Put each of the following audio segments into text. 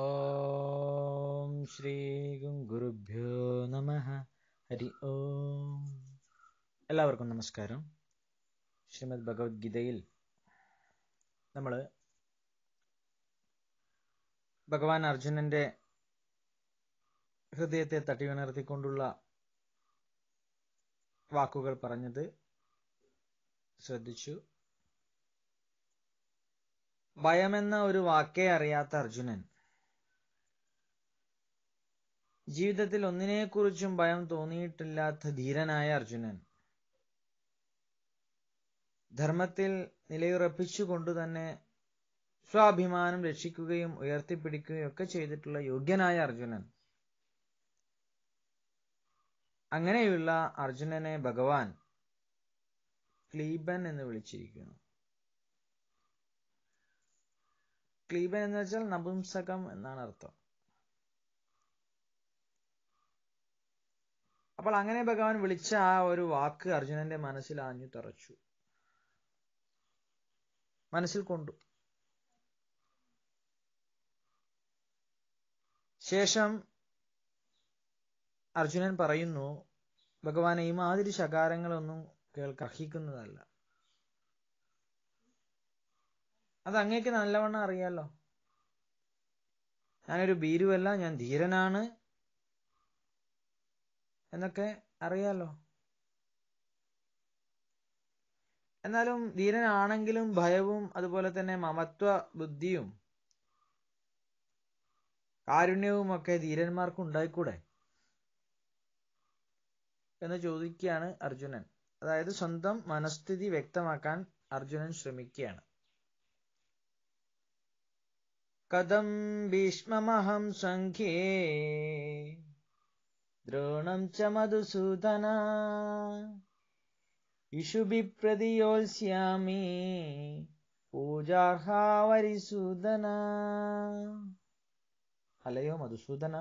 ഓം ശ്രീ ഗുരുഭ്യോ നമ ഹരി ഓം എല്ലാവർക്കും നമസ്കാരം ശ്രീമദ് ഭഗവത്ഗീതയിൽ നമ്മൾ ഭഗവാൻ അർജുനന്റെ ഹൃദയത്തെ തട്ടിയുണർത്തിക്കൊണ്ടുള്ള വാക്കുകൾ പറഞ്ഞത് ശ്രദ്ധിച്ചു ഭയമെന്ന ഒരു വാക്കേ അറിയാത്ത അർജുനൻ ജീവിതത്തിൽ ഒന്നിനെക്കുറിച്ചും ഭയം തോന്നിയിട്ടില്ലാത്ത ധീരനായ അർജുനൻ ധർമ്മത്തിൽ നിലയുറപ്പിച്ചുകൊണ്ട് തന്നെ സ്വാഭിമാനം രക്ഷിക്കുകയും ഉയർത്തിപ്പിടിക്കുകയും ഒക്കെ ചെയ്തിട്ടുള്ള യോഗ്യനായ അർജുനൻ അങ്ങനെയുള്ള അർജുനനെ ഭഗവാൻ ക്ലീബൻ എന്ന് വിളിച്ചിരിക്കുന്നു ക്ലീബൻ എന്ന് വെച്ചാൽ നപുംസകം എന്നാണ് അർത്ഥം അപ്പോൾ അങ്ങനെ ഭഗവാൻ വിളിച്ച ആ ഒരു വാക്ക് അർജുനന്റെ മനസ്സിൽ ആഞ്ഞു തറച്ചു മനസ്സിൽ കൊണ്ടു ശേഷം അർജുനൻ പറയുന്നു ഭഗവാനെ മാതിരി ശകാരങ്ങളൊന്നും കേൾക്ക് അർഹിക്കുന്നതല്ല അത് അങ്ങേക്ക് നല്ലവണ്ണം അറിയാലോ ഞാനൊരു ഭീരുവല്ല ഞാൻ ധീരനാണ് എന്നൊക്കെ അറിയാലോ എന്നാലും ധീരനാണെങ്കിലും ഭയവും അതുപോലെ തന്നെ മമത്വ ബുദ്ധിയും കാരുണ്യവും ഒക്കെ ധീരന്മാർക്ക് ഉണ്ടായിക്കൂടെ എന്ന് ചോദിക്കുകയാണ് അർജുനൻ അതായത് സ്വന്തം മനസ്ഥിതി വ്യക്തമാക്കാൻ അർജുനൻ ശ്രമിക്കുകയാണ് കഥം ഭീഷ്മമഹം സംഖ്യേ ദ്രോണം ച മധുസൂദന ഇഷുബി പ്രതിയോത്സ്യാമി പൂജാർഹാവരിസൂദന അലയോ മധുസൂദന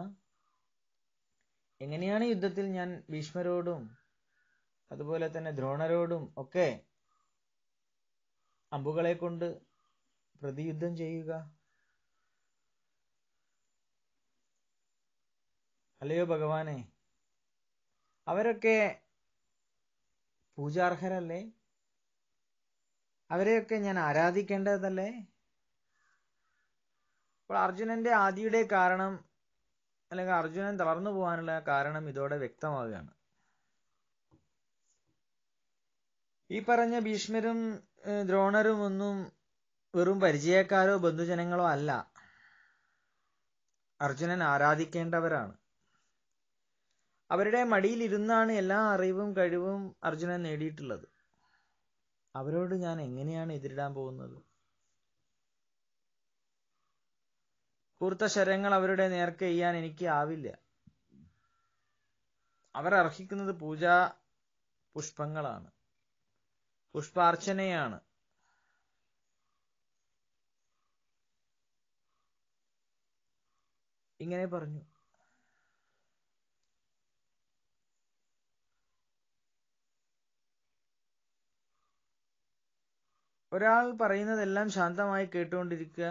എങ്ങനെയാണ് യുദ്ധത്തിൽ ഞാൻ ഭീഷ്മരോടും അതുപോലെ തന്നെ ദ്രോണരോടും ഒക്കെ അമ്പുകളെ കൊണ്ട് പ്രതിയുദ്ധം ചെയ്യുക അല്ലയോ ഭഗവാനെ അവരൊക്കെ പൂജാർഹരല്ലേ അവരെയൊക്കെ ഞാൻ ആരാധിക്കേണ്ടതല്ലേ അപ്പോൾ അർജുനന്റെ ആദിയുടെ കാരണം അല്ലെങ്കിൽ അർജുനൻ തളർന്നു പോകാനുള്ള കാരണം ഇതോടെ വ്യക്തമാവുകയാണ് ഈ പറഞ്ഞ ഭീഷ്മരും ദ്രോണരും ഒന്നും വെറും പരിചയക്കാരോ ബന്ധുജനങ്ങളോ അല്ല അർജുനൻ ആരാധിക്കേണ്ടവരാണ് അവരുടെ മടിയിലിരുന്നാണ് എല്ലാ അറിവും കഴിവും അർജുനൻ നേടിയിട്ടുള്ളത് അവരോട് ഞാൻ എങ്ങനെയാണ് എതിരിടാൻ പോകുന്നത് കൂർത്ത ശരങ്ങൾ അവരുടെ നേർക്ക് ചെയ്യാൻ എനിക്ക് ആവില്ല അവർ അർഹിക്കുന്നത് പൂജാ പുഷ്പങ്ങളാണ് പുഷ്പാർച്ചനയാണ് ഇങ്ങനെ പറഞ്ഞു ഒരാൾ പറയുന്നതെല്ലാം ശാന്തമായി കേട്ടുകൊണ്ടിരിക്കുക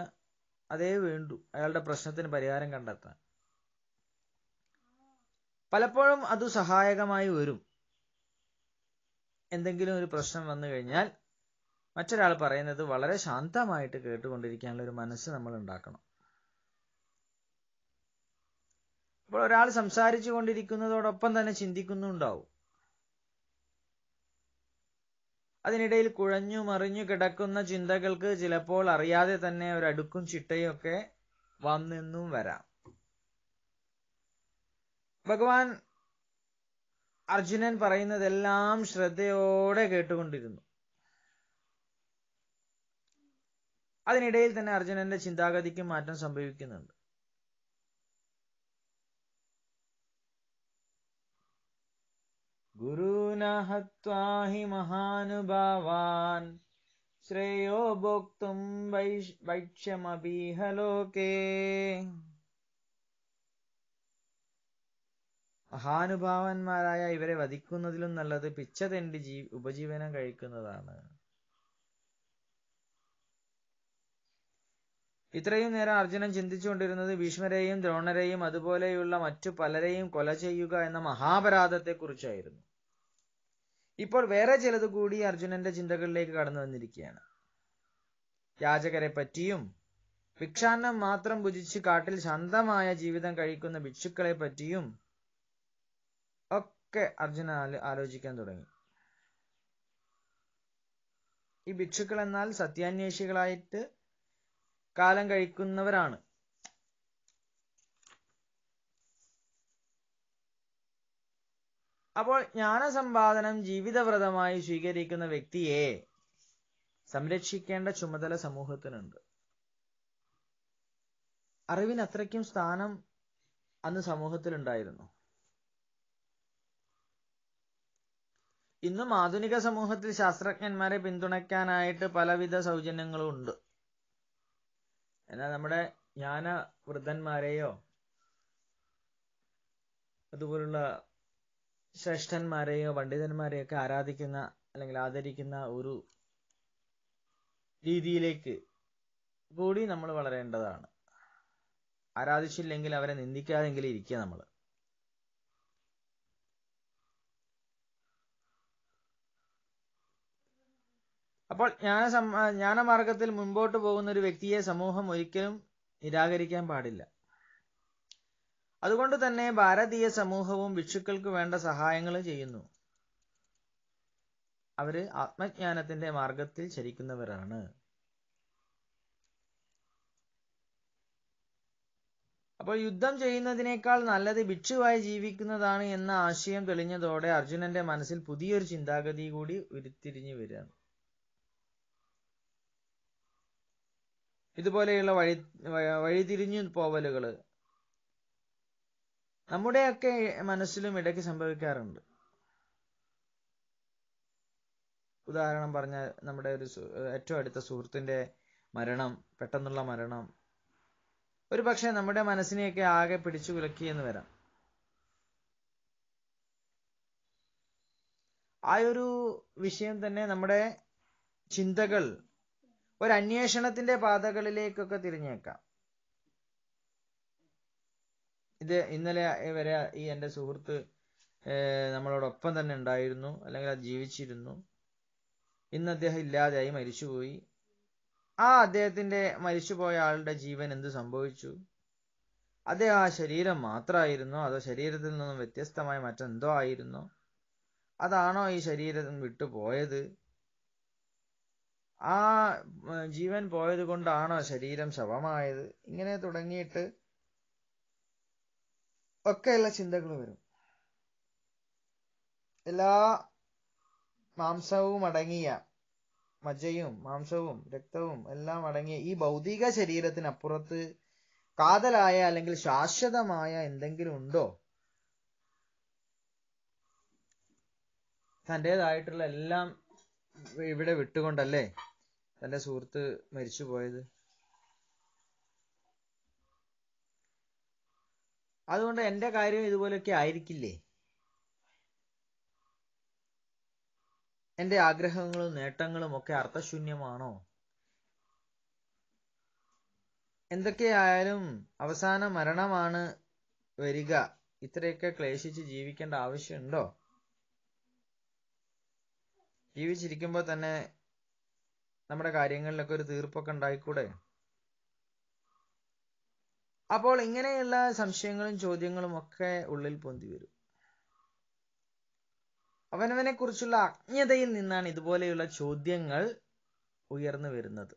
അതേ വേണ്ടു അയാളുടെ പ്രശ്നത്തിന് പരിഹാരം കണ്ടെത്താൻ പലപ്പോഴും അത് സഹായകമായി വരും എന്തെങ്കിലും ഒരു പ്രശ്നം വന്നു കഴിഞ്ഞാൽ മറ്റൊരാൾ പറയുന്നത് വളരെ ശാന്തമായിട്ട് കേട്ടുകൊണ്ടിരിക്കാനുള്ള ഒരു മനസ്സ് നമ്മൾ ഉണ്ടാക്കണം അപ്പോൾ ഒരാൾ സംസാരിച്ചു കൊണ്ടിരിക്കുന്നതോടൊപ്പം തന്നെ ചിന്തിക്കുന്നുണ്ടാവും അതിനിടയിൽ കുഴഞ്ഞു മറിഞ്ഞു കിടക്കുന്ന ചിന്തകൾക്ക് ചിലപ്പോൾ അറിയാതെ തന്നെ ഒരു ചിട്ടയും ഒക്കെ വന്നെന്നും വരാം ഭഗവാൻ അർജുനൻ പറയുന്നതെല്ലാം ശ്രദ്ധയോടെ കേട്ടുകൊണ്ടിരുന്നു അതിനിടയിൽ തന്നെ അർജുനന്റെ ചിന്താഗതിക്ക് മാറ്റം സംഭവിക്കുന്നുണ്ട് ഗുരുന ഹി മഹാനുഭാവാൻ ശ്രേയോ ഭോക്തും വൈക്ഷ്യമബീഹലോകേ മഹാനുഭാവന്മാരായ ഇവരെ വധിക്കുന്നതിലും നല്ലത് പിച്ച ജീ ഉപജീവനം കഴിക്കുന്നതാണ് ഇത്രയും നേരം അർജുനൻ ചിന്തിച്ചുകൊണ്ടിരുന്നത് ഭീഷ്മരെയും ദ്രോണരെയും അതുപോലെയുള്ള മറ്റു പലരെയും കൊല ചെയ്യുക എന്ന കുറിച്ചായിരുന്നു ഇപ്പോൾ വേറെ ചിലത് കൂടി അർജുനന്റെ ചിന്തകളിലേക്ക് കടന്നു വന്നിരിക്കുകയാണ് യാചകരെ പറ്റിയും ഭിക്ഷാന്നം മാത്രം ഭുജിച്ച് കാട്ടിൽ ശാന്തമായ ജീവിതം കഴിക്കുന്ന ഭിക്ഷുക്കളെ പറ്റിയും ഒക്കെ അർജുന ആലോചിക്കാൻ തുടങ്ങി ഈ ഭിക്ഷുക്കൾ എന്നാൽ സത്യാന്വേഷികളായിട്ട് കാലം കഴിക്കുന്നവരാണ് അപ്പോൾ ജ്ഞാനസമ്പാദനം ജീവിതവ്രതമായി സ്വീകരിക്കുന്ന വ്യക്തിയെ സംരക്ഷിക്കേണ്ട ചുമതല സമൂഹത്തിനുണ്ട് അറിവിന് അത്രയ്ക്കും സ്ഥാനം അന്ന് സമൂഹത്തിലുണ്ടായിരുന്നു ഇന്നും ആധുനിക സമൂഹത്തിൽ ശാസ്ത്രജ്ഞന്മാരെ പിന്തുണയ്ക്കാനായിട്ട് പലവിധ സൗജന്യങ്ങളും ഉണ്ട് എന്നാൽ നമ്മുടെ വൃദ്ധന്മാരെയോ അതുപോലുള്ള ശ്രേഷ്ഠന്മാരെയോ ഒക്കെ ആരാധിക്കുന്ന അല്ലെങ്കിൽ ആദരിക്കുന്ന ഒരു രീതിയിലേക്ക് കൂടി നമ്മൾ വളരേണ്ടതാണ് ആരാധിച്ചില്ലെങ്കിൽ അവരെ നിന്ദിക്കാതെങ്കിലും ഇരിക്കുക നമ്മൾ അപ്പോൾ ജ്ഞാന ജ്ഞാനമാർഗത്തിൽ മുൻപോട്ട് പോകുന്ന ഒരു വ്യക്തിയെ സമൂഹം ഒരിക്കലും നിരാകരിക്കാൻ പാടില്ല അതുകൊണ്ട് തന്നെ ഭാരതീയ സമൂഹവും ഭിക്ഷുക്കൾക്ക് വേണ്ട സഹായങ്ങൾ ചെയ്യുന്നു അവര് ആത്മജ്ഞാനത്തിന്റെ മാർഗത്തിൽ ചരിക്കുന്നവരാണ് അപ്പോൾ യുദ്ധം ചെയ്യുന്നതിനേക്കാൾ നല്ലത് ഭിക്ഷുവായി ജീവിക്കുന്നതാണ് എന്ന ആശയം തെളിഞ്ഞതോടെ അർജുനന്റെ മനസ്സിൽ പുതിയൊരു ചിന്താഗതി കൂടി ഉരുത്തിരിഞ്ഞു വരികയാണ് ഇതുപോലെയുള്ള വഴി വഴിതിരിഞ്ഞു പോവലുകൾ നമ്മുടെയൊക്കെ മനസ്സിലും ഇടയ്ക്ക് സംഭവിക്കാറുണ്ട് ഉദാഹരണം പറഞ്ഞ നമ്മുടെ ഒരു ഏറ്റവും അടുത്ത സുഹൃത്തിന്റെ മരണം പെട്ടെന്നുള്ള മരണം ഒരു പക്ഷെ നമ്മുടെ മനസ്സിനെയൊക്കെ ആകെ പിടിച്ചു കുലക്കി എന്ന് വരാം ആ ഒരു വിഷയം തന്നെ നമ്മുടെ ചിന്തകൾ ഒരു അന്വേഷണത്തിന്റെ പാതകളിലേക്കൊക്കെ തിരിഞ്ഞേക്കാം ഇത് ഇന്നലെ വരെ ഈ എൻ്റെ സുഹൃത്ത് നമ്മളോടൊപ്പം തന്നെ ഉണ്ടായിരുന്നു അല്ലെങ്കിൽ അത് ജീവിച്ചിരുന്നു ഇന്ന് അദ്ദേഹം ഇല്ലാതെയായി മരിച്ചുപോയി ആ അദ്ദേഹത്തിൻ്റെ മരിച്ചുപോയ ആളുടെ ജീവൻ എന്ത് സംഭവിച്ചു അദ്ദേഹം ആ ശരീരം മാത്രമായിരുന്നോ അതോ ശരീരത്തിൽ നിന്നും വ്യത്യസ്തമായ മറ്റെന്തോ ആയിരുന്നോ അതാണോ ഈ ശരീരത്തിൽ വിട്ടുപോയത് ആ ജീവൻ പോയത് കൊണ്ടാണോ ശരീരം ശവമായത് ഇങ്ങനെ തുടങ്ങിയിട്ട് ഒക്കെയുള്ള ചിന്തകൾ വരും എല്ലാ മാംസവും അടങ്ങിയ മജ്ജയും മാംസവും രക്തവും എല്ലാം അടങ്ങിയ ഈ ഭൗതിക ശരീരത്തിനപ്പുറത്ത് കാതലായ അല്ലെങ്കിൽ ശാശ്വതമായ എന്തെങ്കിലും ഉണ്ടോ തൻ്റേതായിട്ടുള്ള എല്ലാം ഇവിടെ വിട്ടുകൊണ്ടല്ലേ തൻ്റെ സുഹൃത്ത് മരിച്ചു പോയത് അതുകൊണ്ട് എൻ്റെ കാര്യം ഇതുപോലെയൊക്കെ ആയിരിക്കില്ലേ എൻ്റെ ആഗ്രഹങ്ങളും നേട്ടങ്ങളും ഒക്കെ അർത്ഥശൂന്യമാണോ എന്തൊക്കെയായാലും അവസാന മരണമാണ് വരിക ഇത്രയൊക്കെ ക്ലേശിച്ച് ജീവിക്കേണ്ട ആവശ്യമുണ്ടോ ജീവിച്ചിരിക്കുമ്പോൾ തന്നെ നമ്മുടെ കാര്യങ്ങളിലൊക്കെ ഒരു തീർപ്പൊക്കെ ഉണ്ടായിക്കൂടെ അപ്പോൾ ഇങ്ങനെയുള്ള സംശയങ്ങളും ചോദ്യങ്ങളും ഒക്കെ ഉള്ളിൽ പൊന്തി വരും അവനവനെ കുറിച്ചുള്ള അജ്ഞതയിൽ നിന്നാണ് ഇതുപോലെയുള്ള ചോദ്യങ്ങൾ ഉയർന്നു വരുന്നത്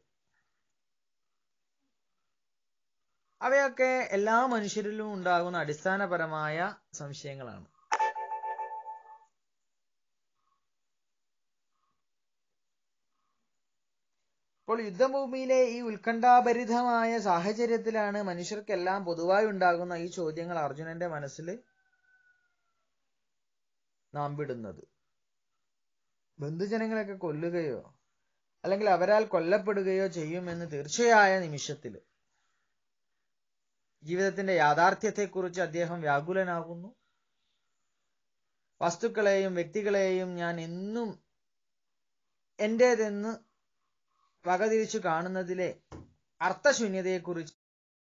അവയൊക്കെ എല്ലാ മനുഷ്യരിലും ഉണ്ടാകുന്ന അടിസ്ഥാനപരമായ സംശയങ്ങളാണ് അപ്പോൾ യുദ്ധഭൂമിയിലെ ഈ ഉത്കണ്ഠാഭരിതമായ സാഹചര്യത്തിലാണ് മനുഷ്യർക്കെല്ലാം പൊതുവായി ഉണ്ടാകുന്ന ഈ ചോദ്യങ്ങൾ അർജുനന്റെ മനസ്സിൽ നാം വിടുന്നത് ബന്ധുജനങ്ങളെയൊക്കെ കൊല്ലുകയോ അല്ലെങ്കിൽ അവരാൽ കൊല്ലപ്പെടുകയോ ചെയ്യുമെന്ന് തീർച്ചയായ നിമിഷത്തിൽ ജീവിതത്തിന്റെ യാഥാർത്ഥ്യത്തെക്കുറിച്ച് അദ്ദേഹം വ്യാകുലനാകുന്നു വസ്തുക്കളെയും വ്യക്തികളെയും ഞാൻ എന്നും എൻ്റേതെന്ന് വകതിരിച്ചു കാണുന്നതിലെ അർത്ഥശൂന്യതയെക്കുറിച്ച്